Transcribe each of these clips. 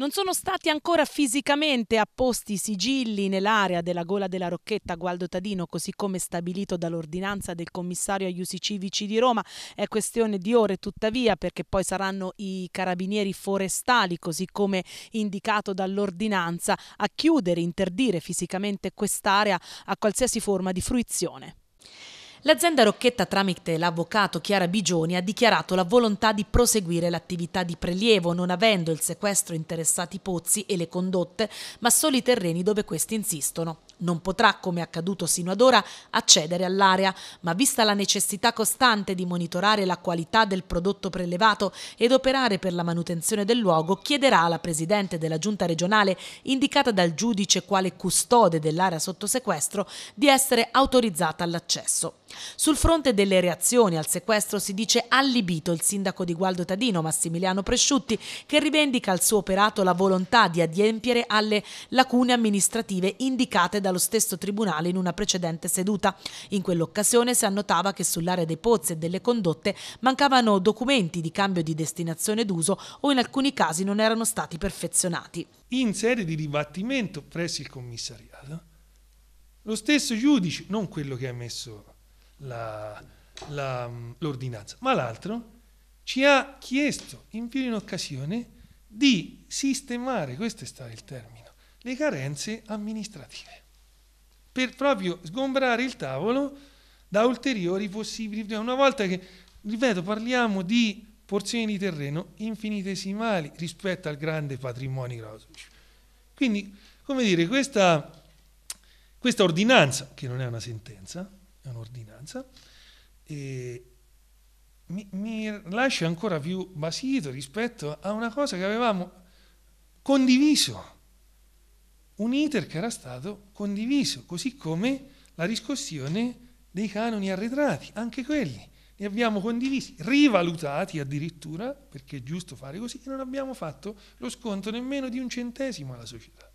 Non sono stati ancora fisicamente apposti sigilli nell'area della gola della Rocchetta Gualdo Tadino, così come stabilito dall'ordinanza del commissario agli usi civici di Roma. È questione di ore tuttavia perché poi saranno i carabinieri forestali, così come indicato dall'ordinanza, a chiudere, interdire fisicamente quest'area a qualsiasi forma di fruizione. L'azienda Rocchetta tramite l'avvocato Chiara Bigioni ha dichiarato la volontà di proseguire l'attività di prelievo non avendo il sequestro interessati i pozzi e le condotte, ma solo i terreni dove questi insistono. Non potrà, come accaduto sino ad ora, accedere all'area, ma vista la necessità costante di monitorare la qualità del prodotto prelevato ed operare per la manutenzione del luogo, chiederà alla Presidente della Giunta regionale, indicata dal giudice quale custode dell'area sotto sequestro, di essere autorizzata all'accesso. Sul fronte delle reazioni al sequestro si dice allibito il sindaco di Gualdo Tadino, Massimiliano Presciutti, che rivendica al suo operato la volontà di adempiere alle lacune amministrative indicate dallo stesso tribunale in una precedente seduta. In quell'occasione si annotava che sull'area dei pozzi e delle condotte mancavano documenti di cambio di destinazione d'uso o in alcuni casi non erano stati perfezionati. In sede di dibattimento presso il commissariato, lo stesso giudice, non quello che ha messo la, la, l'ordinanza, ma l'altro ci ha chiesto in più di un'occasione di sistemare, questo è stato il termine, le carenze amministrative, per proprio sgombrare il tavolo da ulteriori possibili. Cioè, una volta che, ripeto, parliamo di porzioni di terreno infinitesimali rispetto al grande patrimonio Clausewitz. Quindi, come dire, questa, questa ordinanza, che non è una sentenza, è un'ordinanza, mi, mi lascia ancora più basito rispetto a una cosa che avevamo condiviso, un iter che era stato condiviso, così come la riscossione dei canoni arretrati, anche quelli li abbiamo condivisi, rivalutati addirittura, perché è giusto fare così, e non abbiamo fatto lo sconto nemmeno di un centesimo alla società.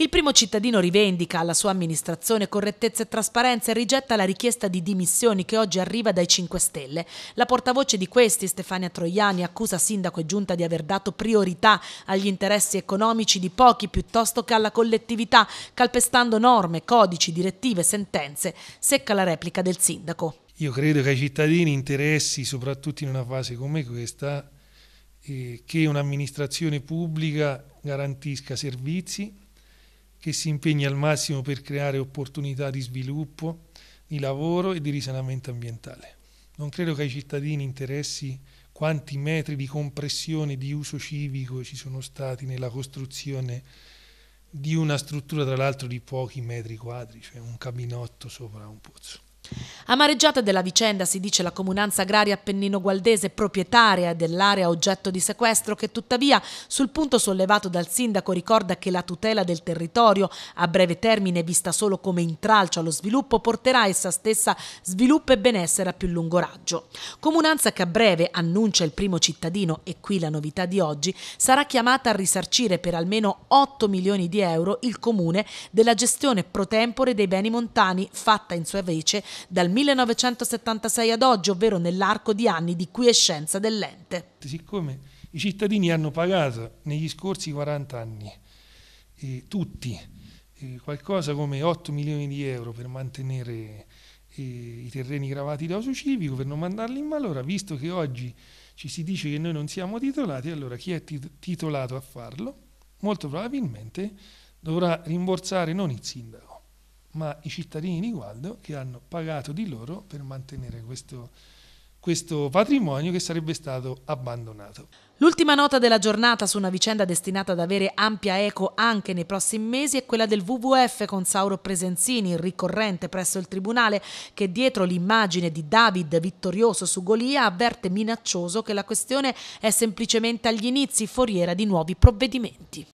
Il primo cittadino rivendica alla sua amministrazione correttezza e trasparenza e rigetta la richiesta di dimissioni che oggi arriva dai 5 Stelle. La portavoce di questi, Stefania Troiani, accusa sindaco e giunta di aver dato priorità agli interessi economici di pochi piuttosto che alla collettività, calpestando norme, codici, direttive, sentenze. Secca la replica del sindaco. Io credo che ai cittadini interessi, soprattutto in una fase come questa, eh, che un'amministrazione pubblica garantisca servizi, che si impegni al massimo per creare opportunità di sviluppo, di lavoro e di risanamento ambientale. Non credo che ai cittadini interessi quanti metri di compressione di uso civico ci sono stati nella costruzione di una struttura, tra l'altro, di pochi metri quadri, cioè un cabinotto sopra un pozzo. Amareggiata della vicenda si dice la comunanza agraria appennino-gualdese proprietaria dell'area oggetto di sequestro che tuttavia sul punto sollevato dal sindaco ricorda che la tutela del territorio a breve termine vista solo come intralcio allo sviluppo porterà essa stessa sviluppo e benessere a più lungo raggio. Comunanza che a breve, annuncia il primo cittadino e qui la novità di oggi, sarà chiamata a risarcire per almeno 8 milioni di euro il comune della gestione pro tempore dei beni montani fatta in sua vece dal 1976 ad oggi, ovvero nell'arco di anni di quiescenza dell'ente. Siccome i cittadini hanno pagato negli scorsi 40 anni, eh, tutti, eh, qualcosa come 8 milioni di euro per mantenere eh, i terreni gravati da uso civico, per non mandarli in malora, visto che oggi ci si dice che noi non siamo titolati, allora chi è titolato a farlo molto probabilmente dovrà rimborsare non il sindaco, ma i cittadini di Gualdo che hanno pagato di loro per mantenere questo, questo patrimonio che sarebbe stato abbandonato. L'ultima nota della giornata su una vicenda destinata ad avere ampia eco anche nei prossimi mesi è quella del WWF con Sauro Presenzini, ricorrente presso il Tribunale, che dietro l'immagine di David vittorioso su Golia avverte minaccioso che la questione è semplicemente agli inizi, foriera di nuovi provvedimenti.